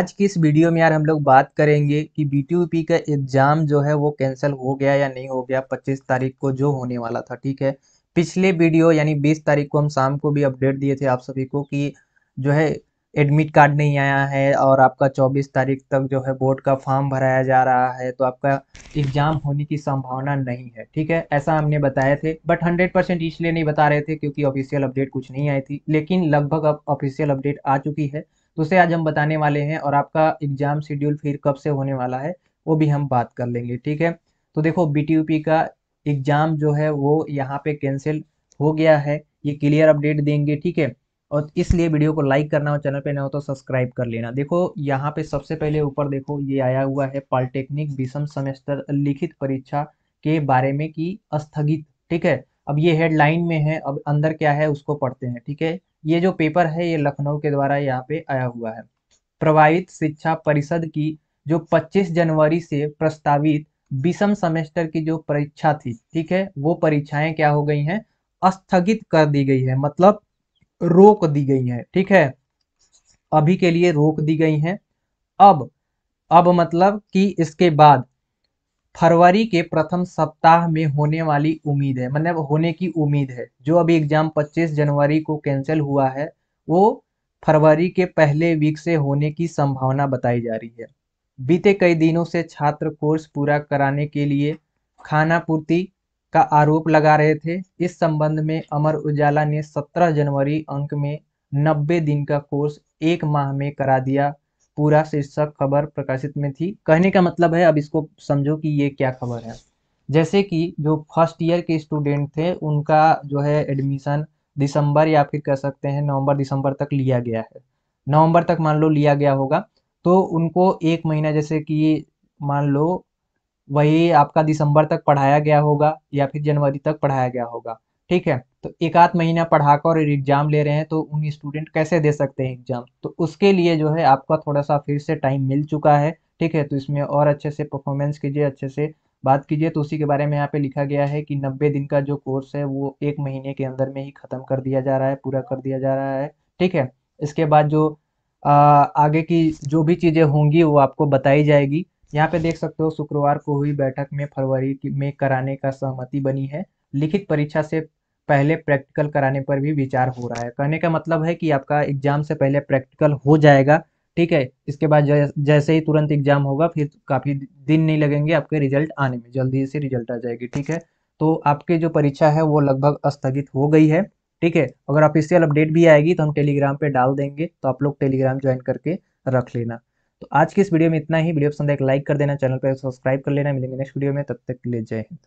आज की इस वीडियो में यार हम लोग बात करेंगे कि बी का एग्ज़ाम जो है वो कैंसिल हो गया या नहीं हो गया 25 तारीख को जो होने वाला था ठीक है पिछले वीडियो यानी 20 तारीख को हम शाम को भी अपडेट दिए थे आप सभी को कि जो है एडमिट कार्ड नहीं आया है और आपका 24 तारीख तक जो है बोर्ड का फॉर्म भराया जा रहा है तो आपका एग्ज़ाम होने की संभावना नहीं है ठीक है ऐसा हमने बताए थे बट हंड्रेड परसेंट इसलिए नहीं बता रहे थे क्योंकि ऑफिशियल अपडेट कुछ नहीं आई थी लेकिन लगभग अब ऑफिशियल अपडेट आ चुकी है तो उसे आज हम बताने वाले हैं और आपका एग्जाम शेड्यूल फिर कब से होने वाला है वो भी हम बात कर लेंगे ठीक है तो देखो बी का एग्जाम जो है वो यहाँ पे कैंसिल हो गया है ये क्लियर अपडेट देंगे ठीक है और इसलिए वीडियो को लाइक करना और चैनल पे ना हो तो सब्सक्राइब कर लेना देखो यहाँ पे सबसे पहले ऊपर देखो ये आया हुआ है पॉलिटेक्निक विषम सेमेस्टर लिखित परीक्षा के बारे में की स्थगित ठीक है अब ये हेडलाइन में है अब अंदर क्या है उसको पढ़ते हैं ठीक है ये जो पेपर है ये लखनऊ के द्वारा यहाँ पे आया हुआ है प्रभावित शिक्षा परिषद की जो 25 जनवरी से प्रस्तावित बीसम सेमेस्टर की जो परीक्षा थी ठीक है वो परीक्षाएं क्या हो गई हैं स्थगित कर दी गई है मतलब रोक दी गई है ठीक है अभी के लिए रोक दी गई है अब अब मतलब कि इसके बाद फरवरी के प्रथम सप्ताह में होने वाली उम्मीद है मतलब होने की उम्मीद है जो अभी एग्जाम 25 जनवरी को कैंसिल हुआ है वो फरवरी के पहले वीक से होने की संभावना बताई जा रही है बीते कई दिनों से छात्र कोर्स पूरा कराने के लिए खाना पूर्ति का आरोप लगा रहे थे इस संबंध में अमर उजाला ने 17 जनवरी अंक में 90 दिन का कोर्स एक माह में करा दिया पूरा शीर्षक खबर प्रकाशित में थी कहने का मतलब है अब इसको समझो कि ये क्या खबर है जैसे कि जो फर्स्ट ईयर के स्टूडेंट थे उनका जो है एडमिशन दिसंबर या फिर कह सकते हैं नवंबर दिसंबर तक लिया गया है नवंबर तक मान लो लिया गया होगा तो उनको एक महीना जैसे कि मान लो वही आपका दिसंबर तक पढ़ाया गया होगा या फिर जनवरी तक पढ़ाया गया होगा ठीक है तो एक आध महीना पढ़ाकर और एग्जाम ले रहे हैं तो उन स्टूडेंट कैसे दे सकते हैं एग्जाम तो उसके लिए जो है आपका थोड़ा सा फिर से टाइम मिल चुका है ठीक है तो इसमें और अच्छे से परफॉर्मेंस कीजिए अच्छे से बात कीजिए तो उसी के बारे में यहाँ पे लिखा गया है कि नब्बे दिन का जो कोर्स है वो एक महीने के अंदर में ही ख़त्म कर दिया जा रहा है पूरा कर दिया जा रहा है ठीक है इसके बाद जो आ, आगे की जो भी चीज़ें होंगी वो आपको बताई जाएगी यहाँ पे देख सकते हो शुक्रवार को हुई बैठक में फरवरी में कराने का सहमति बनी है लिखित परीक्षा से पहले प्रैक्टिकल कराने पर भी विचार हो रहा है कहने का मतलब है कि आपका एग्जाम से पहले प्रैक्टिकल हो जाएगा ठीक है इसके बाद जैसे ही तुरंत एग्जाम होगा फिर काफ़ी दिन नहीं लगेंगे आपके रिजल्ट आने में जल्दी से रिजल्ट आ जाएगी ठीक है तो आपकी जो परीक्षा है वो लगभग स्थगित हो गई है ठीक है अगर ऑफिशियल अपडेट भी आएगी तो हम टेलीग्राम पे डाल देंगे तो आप लोग टेलीग्राम ज्वाइन करके रख लेना तो आज की इस वीडियो में इतना ही वीडियो पसंद एक लाइक तो कर देना चैनल पर सब्सक्राइब कर लेना मिलेंगे नेक्स्ट वीडियो में तब तक ले जय हिंद